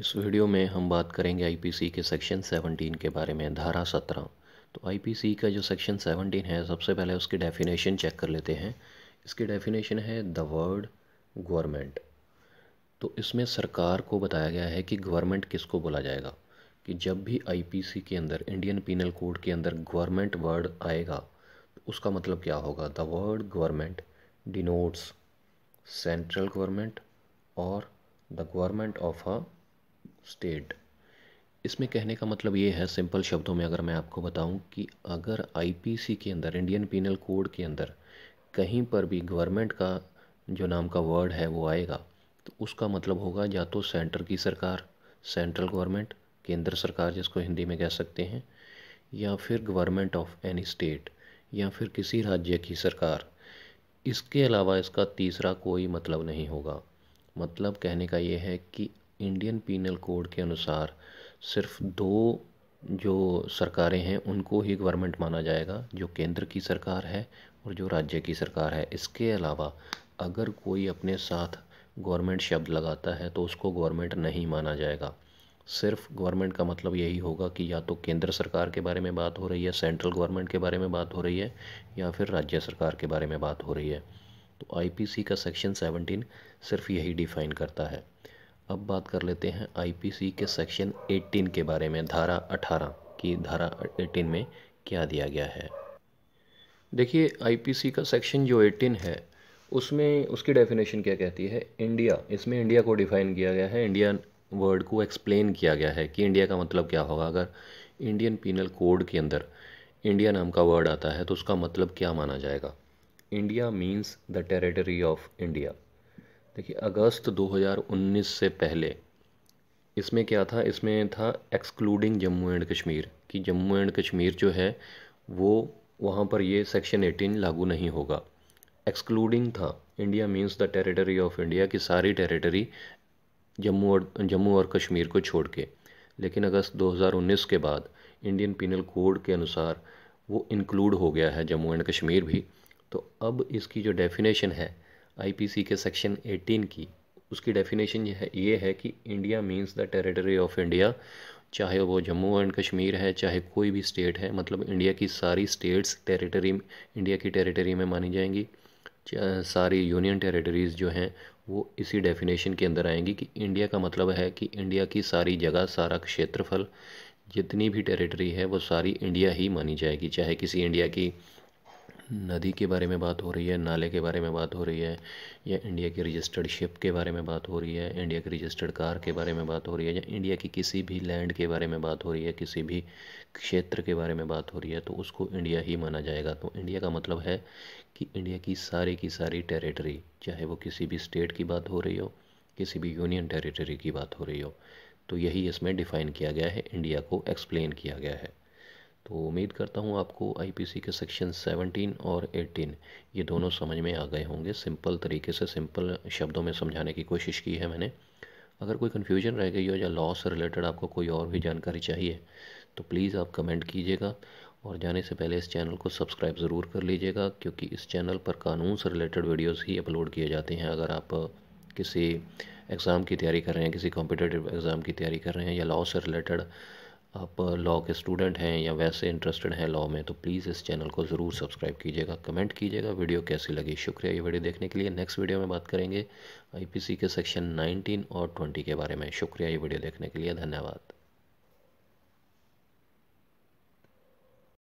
इस वीडियो में हम बात करेंगे आईपीसी के सेक्शन 17 के बारे में धारा 17 तो आईपीसी का जो सेक्शन 17 है सबसे पहले उसकी डेफिनेशन चेक कर लेते हैं इसकी डेफिनेशन है द वर्ड गवर्नमेंट तो इसमें सरकार को बताया गया है कि गवर्नमेंट किसको बोला जाएगा कि जब भी आईपीसी के अंदर इंडियन पीनल कोड के अंदर गवर्नमेंट वर्ड आएगा तो उसका मतलब क्या होगा the word government denotes central government और the government of a state इसमें कहने का मतलब ये है सिंपल शब्दों में अगर मैं आपको बताऊं कि अगर आईपीसी के अंदर इंडियन पीनल कोड के अंदर कहीं पर भी गवर्नमेंट का जो नाम का वर्ड है वो आएगा तो उसका मतलब होगा या तो सेंटर की सरकार सेंट्रल गवर्नमेंट केंद्र सरकार जिसको हिंदी में कह सकते हैं या फिर गवर्नमेंट ऑफ एनी स्टेट या फिर किसी राज्य की सरकार इसके अलावा इसका तीसरा कोई मतलब नहीं होगा मतलब कहने का ये है कि इंडियन पीनल कोड के अनुसार सिर्फ दो जो सरकारें हैं उनको ही गवर्नमेंट माना जाएगा जो केंद्र की सरकार है और जो राज्य की सरकार है इसके अलावा अगर कोई अपने साथ गवर्नमेंट शब्द लगाता है तो उसको गवर्नमेंट नहीं माना जाएगा सिर्फ गवर्नमेंट का मतलब यही होगा कि या तो केंद्र सरकार के बारे में बात हो रही है सेंट्रल गवर्नमेंट के बारे में बात हो रही है या फिर राज्य सरकार के बारे में बात हो रही है तो आईपीसी का सेक्शन 17 सिर्फ यही डिफाइन करता है अब बात कर लेते हैं आईपीसी के सेक्शन 18 के बारे में धारा 18 की धारा 18 में क्या दिया गया है देखिए आईपीसी का सेक्शन जो 18 है उसमें उसकी डेफिनेशन क्या कहती है इंडिया इसमें इंडिया को डिफ़ाइन किया गया है इंडियन वर्ड को एक्सप्लेन किया गया है कि इंडिया का मतलब क्या होगा अगर इंडियन पीनल कोड के अंदर इंडिया नाम का वर्ड आता है तो उसका मतलब क्या माना जाएगा India means the territory of India देखिए अगस्त 2019 से पहले इसमें क्या था इसमें था एक्सक्लूडिंग जम्मू एंड कश्मीर कि जम्मू एंड कश्मीर जो है वो वहाँ पर ये सेक्शन 18 लागू नहीं होगा एक्सक्लूडिंग था India means the territory of India की सारी टेरिटरी जम्मू और जम्मू और कश्मीर को छोड़ के लेकिन अगस्त 2019 के बाद इंडियन पिनल कोड के अनुसार वो इंक्लूड हो गया है जम्मू एंड कश्मीर भी तो अब इसकी जो डेफिनेशन है आईपीसी के सेक्शन 18 की उसकी डेफिनेशन यह ये है कि India means the territory of India चाहे वो जम्मू एंड कश्मीर है चाहे कोई भी स्टेट है मतलब इंडिया की सारी स्टेट्स टेरिटरी इंडिया की टेरिटरी में मानी जाएंगी सारी यूनियन टेरिटरीज़ जो हैं वो इसी डेफिनेशन के अंदर आएंगी कि इंडिया का मतलब है कि इंडिया की सारी जगह सारा क्षेत्रफल जितनी भी टेरिटरी है वो सारी इंडिया ही मानी जाएगी चाहे किसी इंडिया की नदी के बारे में बात हो रही है नाले के बारे में बात हो रही है या इंडिया की रजिस्टर्ड शिप के बारे में बात हो रही है इंडिया की रजिस्टर्ड कार के बारे में बात हो रही है या इंडिया की किसी भी लैंड के बारे में बात हो रही है किसी भी क्षेत्र के बारे में बात हो रही है तो उसको इंडिया ही माना जाएगा तो इंडिया का मतलब है कि इंडिया की सारी की सारी टेरिटरी चाहे वो किसी भी स्टेट की बात हो रही हो किसी भी यूनियन टेरिटरी की बात हो रही हो तो यही इसमें डिफ़ाइन किया गया है इंडिया को एक्सप्लेन किया गया है तो उम्मीद करता हूँ आपको आईपीसी के सेक्शन 17 और 18 ये दोनों समझ में आ गए होंगे सिंपल तरीके से सिंपल शब्दों में समझाने की कोशिश की है मैंने अगर कोई कन्फ्यूजन रह गई हो या लॉ से रिलेटेड आपको कोई और भी जानकारी चाहिए तो प्लीज़ आप कमेंट कीजिएगा और जाने से पहले इस चैनल को सब्सक्राइब ज़रूर कर लीजिएगा क्योंकि इस चैनल पर कानून से रिलेटेड वीडियोस ही अपलोड किए जाते हैं अगर आप किसी एग्ज़ाम की तैयारी कर रहे हैं किसी कॉम्पिटेटिव एग्ज़ाम की तैयारी कर रहे हैं या लॉ से रिलेटेड आप लॉ के स्टूडेंट हैं या वैसे इंटरेस्टेड हैं लॉ में तो प्लीज़ इस चैनल को ज़रूर सब्सक्राइब कीजिएगा कमेंट कीजिएगा वीडियो कैसी लगी शुक्रिया ये वीडियो देखने के लिए नेक्स्ट वीडियो में बात करेंगे आईपीसी के सेक्शन 19 और 20 के बारे में शुक्रिया ये वीडियो देखने के लिए धन्यवाद